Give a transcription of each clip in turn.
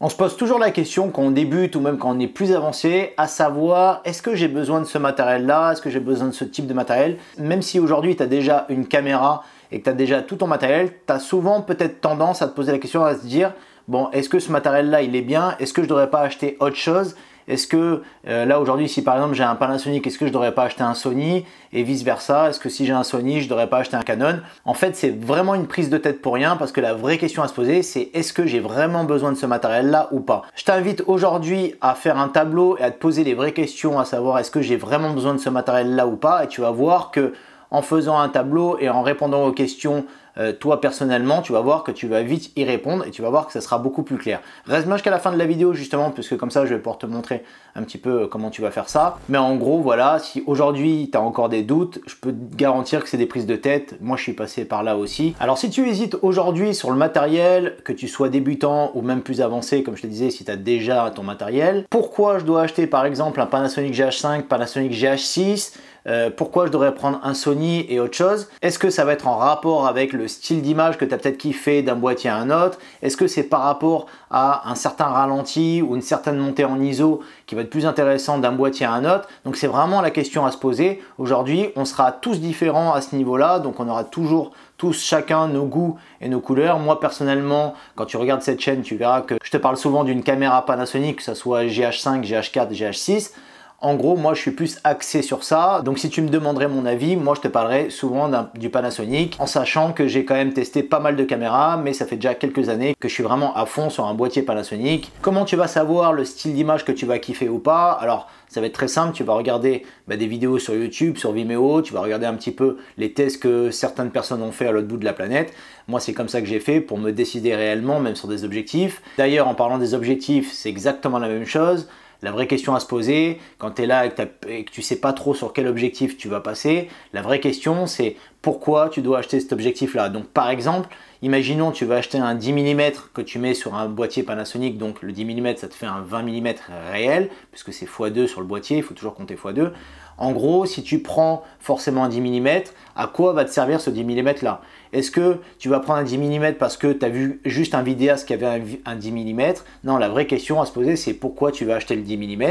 On se pose toujours la question quand on débute ou même quand on est plus avancé, à savoir est-ce que j'ai besoin de ce matériel-là, est-ce que j'ai besoin de ce type de matériel Même si aujourd'hui tu as déjà une caméra et que tu as déjà tout ton matériel, tu as souvent peut-être tendance à te poser la question à se dire bon, est-ce que ce matériel-là il est bien Est-ce que je ne devrais pas acheter autre chose est-ce que euh, là aujourd'hui, si par exemple j'ai un Panasonic, est-ce que je ne devrais pas acheter un Sony Et vice-versa, est-ce que si j'ai un Sony, je ne devrais pas acheter un Canon En fait, c'est vraiment une prise de tête pour rien parce que la vraie question à se poser, c'est est-ce que j'ai vraiment besoin de ce matériel-là ou pas Je t'invite aujourd'hui à faire un tableau et à te poser les vraies questions, à savoir est-ce que j'ai vraiment besoin de ce matériel-là ou pas Et tu vas voir que en faisant un tableau et en répondant aux questions euh, toi personnellement, tu vas voir que tu vas vite y répondre et tu vas voir que ça sera beaucoup plus clair. Reste bien jusqu'à la fin de la vidéo justement, puisque comme ça, je vais pouvoir te montrer un petit peu euh, comment tu vas faire ça. Mais en gros, voilà, si aujourd'hui, tu as encore des doutes, je peux te garantir que c'est des prises de tête. Moi, je suis passé par là aussi. Alors, si tu hésites aujourd'hui sur le matériel, que tu sois débutant ou même plus avancé, comme je te disais, si tu as déjà ton matériel, pourquoi je dois acheter par exemple un Panasonic GH5, Panasonic GH6 euh, Pourquoi je devrais prendre un Sony et autre chose Est-ce que ça va être en rapport avec le style d'image que tu as peut-être kiffé d'un boîtier à un autre Est-ce que c'est par rapport à un certain ralenti ou une certaine montée en ISO qui va être plus intéressant d'un boîtier à un autre Donc c'est vraiment la question à se poser. Aujourd'hui, on sera tous différents à ce niveau-là, donc on aura toujours tous chacun nos goûts et nos couleurs. Moi personnellement, quand tu regardes cette chaîne, tu verras que je te parle souvent d'une caméra Panasonic, que ce soit GH5, GH4, GH6. En gros, moi, je suis plus axé sur ça. Donc, si tu me demanderais mon avis, moi, je te parlerais souvent du Panasonic, en sachant que j'ai quand même testé pas mal de caméras, mais ça fait déjà quelques années que je suis vraiment à fond sur un boîtier Panasonic. Comment tu vas savoir le style d'image que tu vas kiffer ou pas Alors, ça va être très simple. Tu vas regarder bah, des vidéos sur YouTube, sur Vimeo. Tu vas regarder un petit peu les tests que certaines personnes ont fait à l'autre bout de la planète. Moi, c'est comme ça que j'ai fait pour me décider réellement, même sur des objectifs. D'ailleurs, en parlant des objectifs, c'est exactement la même chose. La vraie question à se poser, quand tu es là et que, tu ne tu sais pas trop sur quel objectif tu vas passer, la vraie question c'est pourquoi tu dois acheter cet objectif-là. Donc par exemple, imaginons tu vas acheter un 10 mm que tu mets sur un boîtier Panasonic, donc le 10 mm ça te fait un 20 mm réel, puisque c'est x2 sur le boîtier, il faut toujours compter x2. En gros, si tu prends forcément un 10 mm, à quoi va te servir ce 10 mm là Est-ce que tu vas prendre un 10 mm parce que tu as vu juste un vidéaste qui avait un, 10 mm Non, la vraie question à se poser, c'est pourquoi tu vas acheter le 10 mm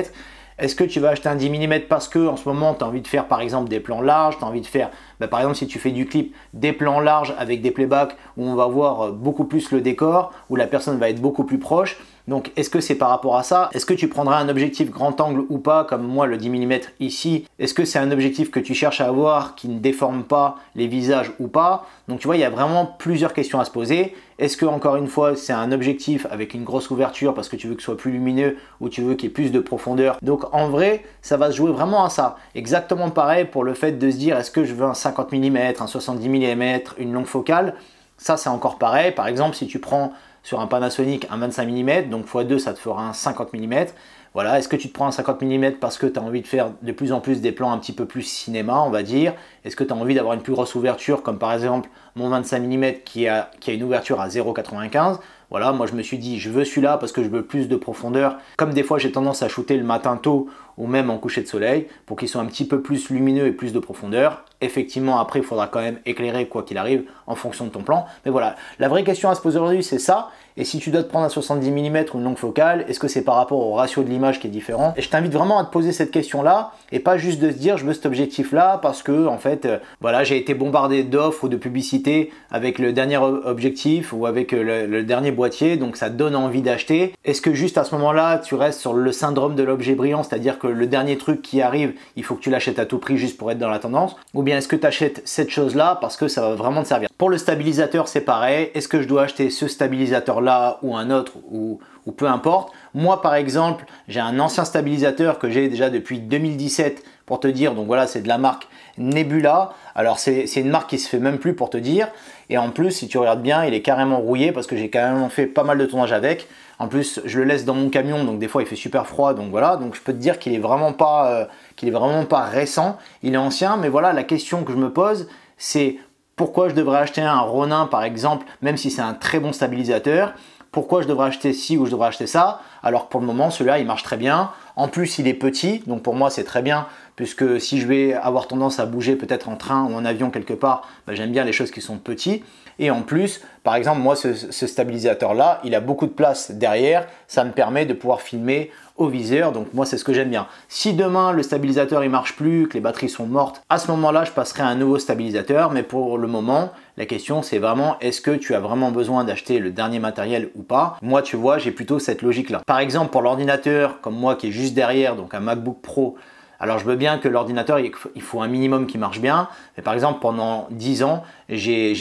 est-ce que tu vas acheter un 10 mm parce que en ce moment tu as envie de faire par exemple des plans larges, tu as envie de faire bah, par exemple si tu fais du clip des plans larges avec des playbacks où on va voir euh, beaucoup plus le décor, où la personne va être beaucoup plus proche donc est-ce que c'est par rapport à ça Est-ce que tu prendras un objectif grand angle ou pas, comme moi le 10 mm ici Est-ce que c'est un objectif que tu cherches à avoir qui ne déforme pas les visages ou pas Donc tu vois, il y a vraiment plusieurs questions à se poser. Est-ce que encore une fois c'est un objectif avec une grosse ouverture parce que tu veux que ce soit plus lumineux ou tu veux qu'il y ait plus de profondeur Donc en vrai, ça va se jouer vraiment à ça. Exactement pareil pour le fait de se dire est-ce que je veux un 50 mm, un 70 mm, une longue focale ça, c'est encore pareil. Par exemple, si tu prends sur un Panasonic un 25 mm, donc x2 ça te fera un 50 mm. Voilà, est-ce que tu te prends un 50 mm parce que tu as envie de faire de plus en plus des plans un petit peu plus cinéma, on va dire Est-ce que tu as envie d'avoir une plus grosse ouverture, comme par exemple mon 25 mm qui a, qui a une ouverture à 0,95. Voilà, moi je me suis dit, je veux celui-là parce que je veux plus de profondeur. Comme des fois j'ai tendance à shooter le matin tôt ou même en coucher de soleil pour qu'ils soit un petit peu plus lumineux et plus de profondeur. Effectivement, après, il faudra quand même éclairer quoi qu'il arrive en fonction de ton plan. Mais voilà, la vraie question à se poser aujourd'hui, c'est ça. Et si tu dois te prendre un 70 mm ou une longue focale, est-ce que c'est par rapport au ratio de l'image qui est différent Et je t'invite vraiment à te poser cette question-là et pas juste de se dire je veux cet objectif-là parce que en fait, euh, voilà, j'ai été bombardé d'offres ou de publicités avec le dernier objectif ou avec euh, le, dernier boîtier, donc ça donne envie d'acheter. Est-ce que juste à ce moment-là, tu restes sur le syndrome de l'objet brillant, c'est-à-dire que le dernier truc qui arrive, il faut que tu l'achètes à tout prix juste pour être dans la tendance Ou bien est-ce que tu achètes cette chose-là parce que ça va vraiment te servir Pour le stabilisateur, c'est pareil. Est-ce que je dois acheter ce stabilisateur-là ou un autre ou, ou peu importe Moi, par exemple, j'ai un ancien stabilisateur que j'ai déjà depuis 2017 pour te dire. Donc voilà, c'est de la marque Nebula. Alors c'est une marque qui se fait même plus pour te dire. Et en plus, si tu regardes bien, il est carrément rouillé parce que j'ai quand même fait pas mal de tournage avec. En plus, je le laisse dans mon camion, donc des fois il fait super froid, donc voilà. Donc je peux te dire qu'il est vraiment pas, euh, qu'il est vraiment pas récent. Il est ancien, mais voilà, la question que je me pose, c'est pourquoi je devrais acheter un Ronin par exemple, même si c'est un très bon stabilisateur pourquoi je devrais acheter ci ou je devrais acheter ça, alors que pour le moment, celui-là, il marche très bien. En plus, il est petit, donc pour moi, c'est très bien puisque si je vais avoir tendance à bouger peut-être en train ou en avion quelque part, bah, j'aime bien les choses qui sont petites. Et en plus, par exemple, moi, ce, stabilisateur-là, il a beaucoup de place derrière, ça me permet de pouvoir filmer au viseur, donc moi, c'est ce que j'aime bien. Si demain, le stabilisateur, il marche plus, que les batteries sont mortes, à ce moment-là, je passerai à un nouveau stabilisateur, mais pour le moment, la question, c'est vraiment, est-ce que tu as vraiment besoin d'acheter le dernier matériel ou pas Moi, tu vois, j'ai plutôt cette logique-là. Par exemple, pour l'ordinateur, comme moi, qui est juste derrière, donc un MacBook Pro, alors je veux bien que l'ordinateur, il faut un minimum qui marche bien. Mais par exemple, pendant 10 ans, j'ai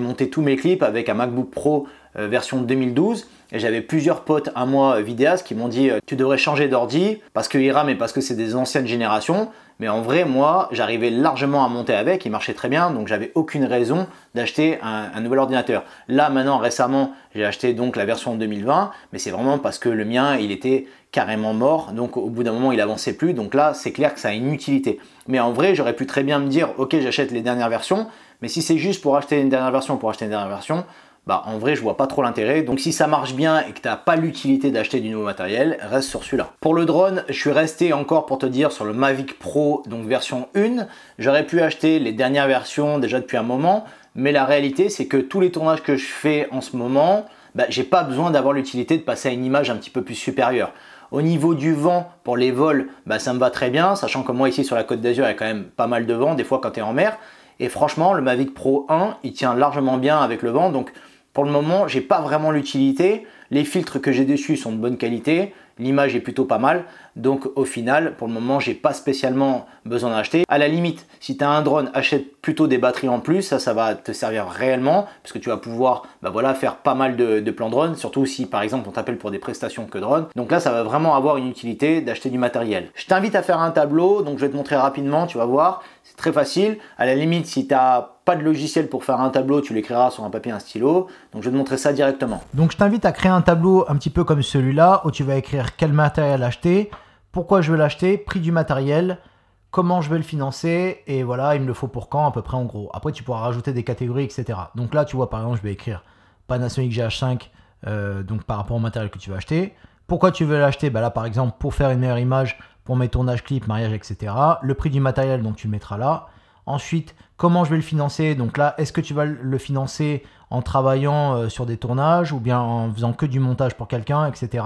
monté tous mes clips avec un MacBook Pro euh, version 2012 et j'avais plusieurs potes à moi euh, vidéastes qui m'ont dit euh, tu devrais changer d'ordi parce que RAM et parce que c'est des anciennes générations. Mais en vrai, moi, j'arrivais largement à monter avec, il marchait très bien, donc j'avais aucune raison d'acheter un, nouvel ordinateur. Là, maintenant, récemment, j'ai acheté donc la version 2020, mais c'est vraiment parce que le mien, il était carrément mort, donc au bout d'un moment, il avançait plus, donc là, c'est clair que ça a une utilité. Mais en vrai, j'aurais pu très bien me dire, ok, j'achète les dernières versions, mais si c'est juste pour acheter une dernière version, pour acheter une dernière version, bah, en vrai je vois pas trop l'intérêt. Donc si ça marche bien et que t'as pas l'utilité d'acheter du nouveau matériel, reste sur celui-là. Pour le drone, je suis resté encore pour te dire sur le Mavic Pro, donc version 1. J'aurais pu acheter les dernières versions déjà depuis un moment, mais la réalité c'est que tous les tournages que je fais en ce moment, bah, j'ai pas besoin d'avoir l'utilité de passer à une image un petit peu plus supérieure. Au niveau du vent, pour les vols, bah, ça me va très bien, sachant que moi ici sur la côte d'Azur, il y a quand même pas mal de vent, des fois quand tu es en mer. Et franchement, le Mavic Pro 1, il tient largement bien avec le vent, donc pour le moment, j'ai pas vraiment l'utilité. Les filtres que j'ai dessus sont de bonne qualité. L'image est plutôt pas mal. Donc au final, pour le moment, j'ai pas spécialement besoin d'acheter. À la limite, si tu as un drone, achète plutôt des batteries en plus. Ça, ça va te servir réellement parce que tu vas pouvoir bah voilà, faire pas mal de, plans drone. Surtout si par exemple on t'appelle pour des prestations que drone. Donc là, ça va vraiment avoir une utilité d'acheter du matériel. Je t'invite à faire un tableau. Donc je vais te montrer rapidement. Tu vas voir, c'est très facile. À la limite, si tu as pas de logiciel pour faire un tableau, tu l'écriras sur un papier, un stylo. Donc je vais te montrer ça directement. Donc je t'invite à créer un tableau un petit peu comme celui-là, où tu vas écrire quel matériel acheter, pourquoi je veux l'acheter, prix du matériel, comment je vais le financer, et voilà, il me le faut pour quand à peu près en gros. Après tu pourras rajouter des catégories, etc. Donc là tu vois par exemple je vais écrire Panasonic GH5, euh, donc par rapport au matériel que tu vas acheter. Pourquoi tu veux l'acheter bah Là par exemple pour faire une meilleure image, pour mes tournages clips, mariage, etc. Le prix du matériel, donc tu le mettras là. Ensuite, comment je vais le financer Donc là, est-ce que tu vas le financer en travaillant euh, sur des tournages ou bien en faisant que du montage pour quelqu'un, etc.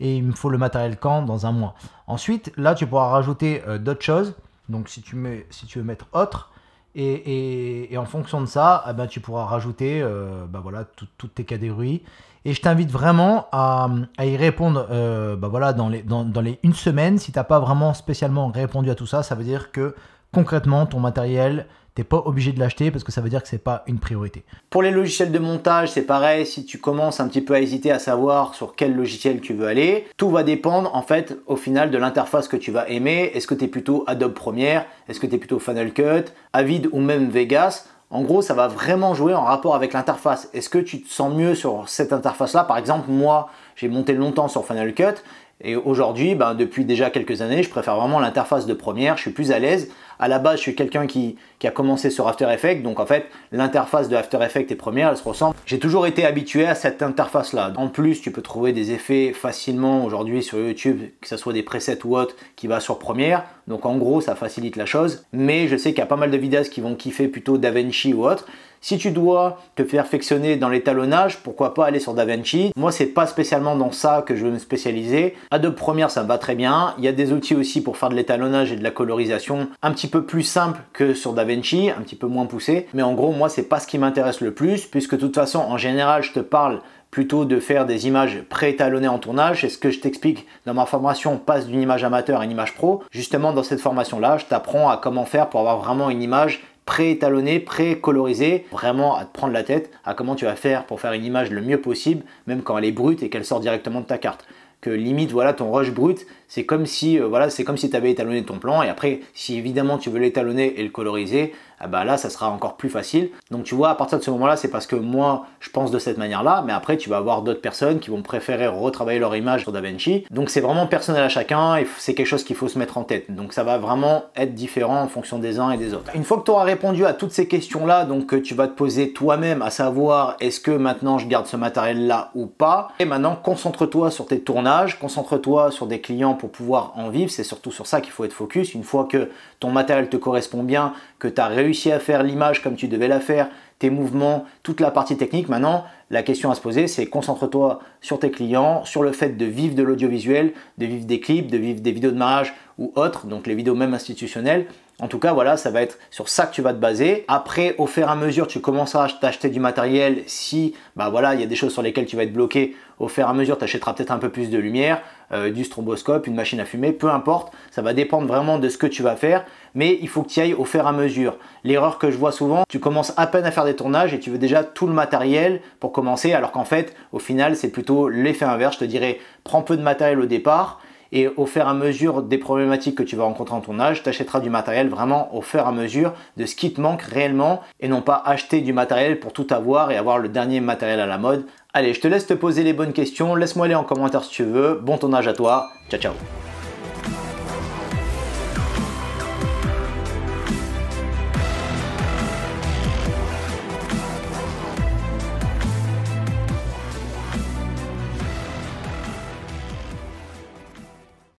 Et il me faut le matériel quand Dans un mois. Ensuite, là, tu pourras rajouter euh, d'autres choses. Donc si tu, mets, si tu veux mettre autre, et, en fonction de ça, eh ben, tu pourras rajouter euh, bah voilà, tout, toutes tes catégories. Et je t'invite vraiment à, y répondre bah voilà, dans, dans, dans les une semaine. Si tu n'as pas vraiment spécialement répondu à tout ça, ça veut dire que concrètement ton matériel, t'es pas obligé de l'acheter parce que ça veut dire que c'est pas une priorité. Pour les logiciels de montage, c'est pareil, si tu commences un petit peu à hésiter à savoir sur quel logiciel tu veux aller, tout va dépendre en fait au final de l'interface que tu vas aimer. Est-ce que tu es plutôt Adobe Premiere, est-ce que tu es plutôt Final Cut, Avid ou même Vegas en gros, ça va vraiment jouer en rapport avec l'interface. Est-ce que tu te sens mieux sur cette interface-là Par exemple, moi, j'ai monté longtemps sur Final Cut et aujourd'hui, ben, depuis déjà quelques années, je préfère vraiment l'interface de Premiere, je suis plus à l'aise à la base, je suis quelqu'un qui, a commencé sur After Effects, donc en fait, l'interface de After Effects est première, elle se ressemble. J'ai toujours été habitué à cette interface-là. En plus, tu peux trouver des effets facilement aujourd'hui sur YouTube, que ce soit des presets ou autre, qui va sur première. Donc en gros, ça facilite la chose. Mais je sais qu'il y a pas mal de vidéastes qui vont kiffer plutôt DaVinci ou autre. Si tu dois te perfectionner dans l'étalonnage, pourquoi pas aller sur DaVinci Moi, c'est pas spécialement dans ça que je veux me spécialiser. Adobe Premiere, ça me va très bien. Il y a des outils aussi pour faire de l'étalonnage et de la colorisation un petit peu plus simple que sur DaVinci, un petit peu moins poussé. Mais en gros, moi, c'est pas ce qui m'intéresse le plus, puisque de toute façon, en général, je te parle plutôt de faire des images pré-étalonnées en tournage. C'est ce que je t'explique dans ma formation Passe d'une image amateur à une image pro. Justement, dans cette formation-là, je t'apprends à comment faire pour avoir vraiment une image pré étalonnée pré colorisée vraiment à te prendre la tête à comment tu vas faire pour faire une image le mieux possible, même quand elle est brute et qu'elle sort directement de ta carte que limite voilà ton rush brut c'est comme si euh, voilà c'est comme si tu avais étalonné ton plan et après si évidemment tu veux l'étalonner et le coloriser ah bah là, ça sera encore plus facile. Donc tu vois, à partir de ce moment-là, c'est parce que moi, je pense de cette manière-là, mais après, tu vas avoir d'autres personnes qui vont préférer retravailler leur image sur DaVinci. Donc c'est vraiment personnel à chacun et c'est quelque chose qu'il faut se mettre en tête. Donc ça va vraiment être différent en fonction des uns et des autres. Une fois que tu auras répondu à toutes ces questions-là, donc euh, tu vas te poser toi-même à savoir est-ce que maintenant je garde ce matériel-là ou pas. Et maintenant, concentre-toi sur tes tournages, concentre-toi sur des clients pour pouvoir en vivre. C'est surtout sur ça qu'il faut être focus. Une fois que ton matériel te correspond bien, que tu as réussi à faire l'image comme tu devais la faire, tes mouvements, toute la partie technique. Maintenant, la question à se poser, c'est concentre-toi sur tes clients, sur le fait de vivre de l'audiovisuel, de vivre des clips, de vivre des vidéos de mariage ou autres, donc les vidéos même institutionnelles, en tout cas, voilà, ça va être sur ça que tu vas te baser. Après, au fur et à mesure, tu commenceras à t'acheter du matériel. Si, bah voilà, il y a des choses sur lesquelles tu vas être bloqué, au fur et à mesure, tu achèteras peut-être un peu plus de lumière, euh, du stroboscope, une machine à fumer, peu importe. Ça va dépendre vraiment de ce que tu vas faire, mais il faut que tu ailles au fur et à mesure. L'erreur que je vois souvent, tu commences à peine à faire des tournages et tu veux déjà tout le matériel pour commencer, alors qu'en fait, au final, c'est plutôt l'effet inverse. Je te dirais, prends peu de matériel au départ et au fur et à mesure des problématiques que tu vas rencontrer en ton âge, tu achèteras du matériel vraiment au fur et à mesure de ce qui te manque réellement et non pas acheter du matériel pour tout avoir et avoir le dernier matériel à la mode. Allez, je te laisse te poser les bonnes questions, laisse-moi aller en commentaire si tu veux. Bon tournage à toi, ciao ciao